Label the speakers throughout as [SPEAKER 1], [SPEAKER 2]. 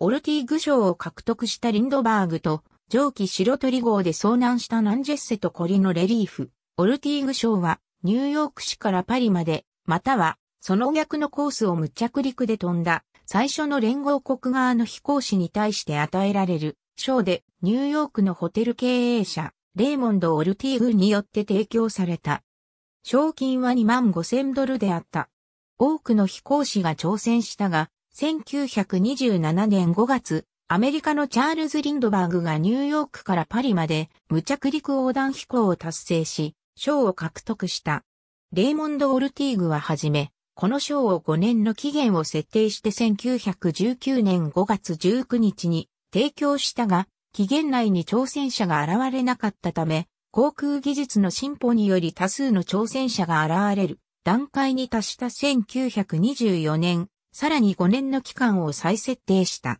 [SPEAKER 1] オルティーグ賞を獲得したリンドバーグと、上記白鳥号で遭難したナンジェッセとコリのレリーフ、オルティーグ賞は、ニューヨーク市からパリまで、または、その逆のコースを無着陸で飛んだ、最初の連合国側の飛行士に対して与えられる、賞で、ニューヨークのホテル経営者、レーモンド・オルティーグによって提供された。賞金は2万5千ドルであった。多くの飛行士が挑戦したが、1927年5月、アメリカのチャールズ・リンドバーグがニューヨークからパリまで無着陸横断飛行を達成し、賞を獲得した。レイモンド・オルティーグははじめ、この賞を5年の期限を設定して1919年5月19日に提供したが、期限内に挑戦者が現れなかったため、航空技術の進歩により多数の挑戦者が現れる段階に達した1924年さらに5年の期間を再設定した。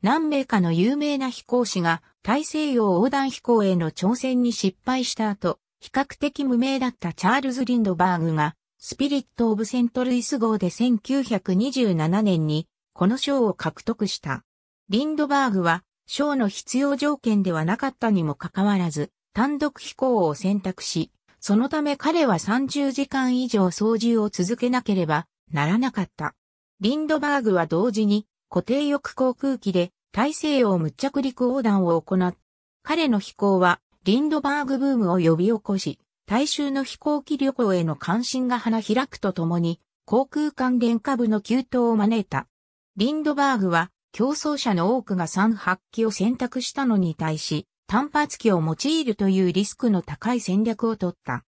[SPEAKER 1] 何名かの有名な飛行士が大西洋横断飛行への挑戦に失敗した後、比較的無名だったチャールズ・リンドバーグが、スピリット・オブ・セントルイス号で1927年にこの賞を獲得した。リンドバーグは賞の必要条件ではなかったにもかかわらず、単独飛行を選択し、そのため彼は30時間以上操縦を続けなければならなかった。リンドバーグは同時に固定翼航空機で大西洋無着陸横断を行った。彼の飛行はリンドバーグブームを呼び起こし、大衆の飛行機旅行への関心が花開くとともに、航空関連株の急騰を招いた。リンドバーグは、競争者の多くが3発機を選択したのに対し、単発機を用いるというリスクの高い戦略を取った。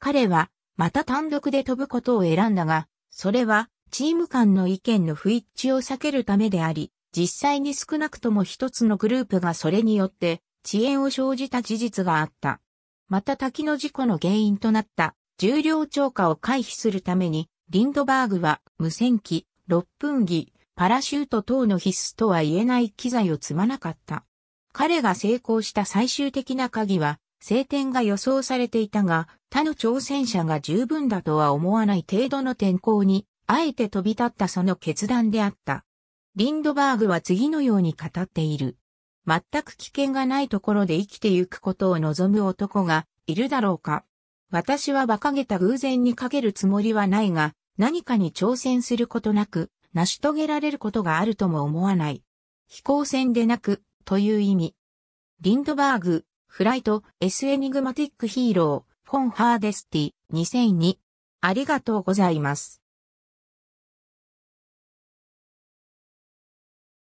[SPEAKER 1] 彼は、また単独で飛ぶことを選んだが、それは、チーム間の意見の不一致を避けるためであり、実際に少なくとも一つのグループがそれによって遅延を生じた事実があった。また滝の事故の原因となった重量超過を回避するために、リンドバーグは無線機、6分儀、パラシュート等の必須とは言えない機材を積まなかった。彼が成功した最終的な鍵は、晴天が予想されていたが、他の挑戦者が十分だとは思わない程度の天候にあえて飛び立ったその決断であった。リンドバーグは次のように語っている。全く危険がないところで生きてゆくことを望む男がいるだろうか。私は馬鹿げた偶然にかけるつもりはないが、何かに挑戦することなく、成し遂げられることがあるとも思わない。飛行船でなく、という意味。リンドバーグ、フライト、S エニグマティックヒーロー、フォン・ハーデスティ、2002。ありがとうございます。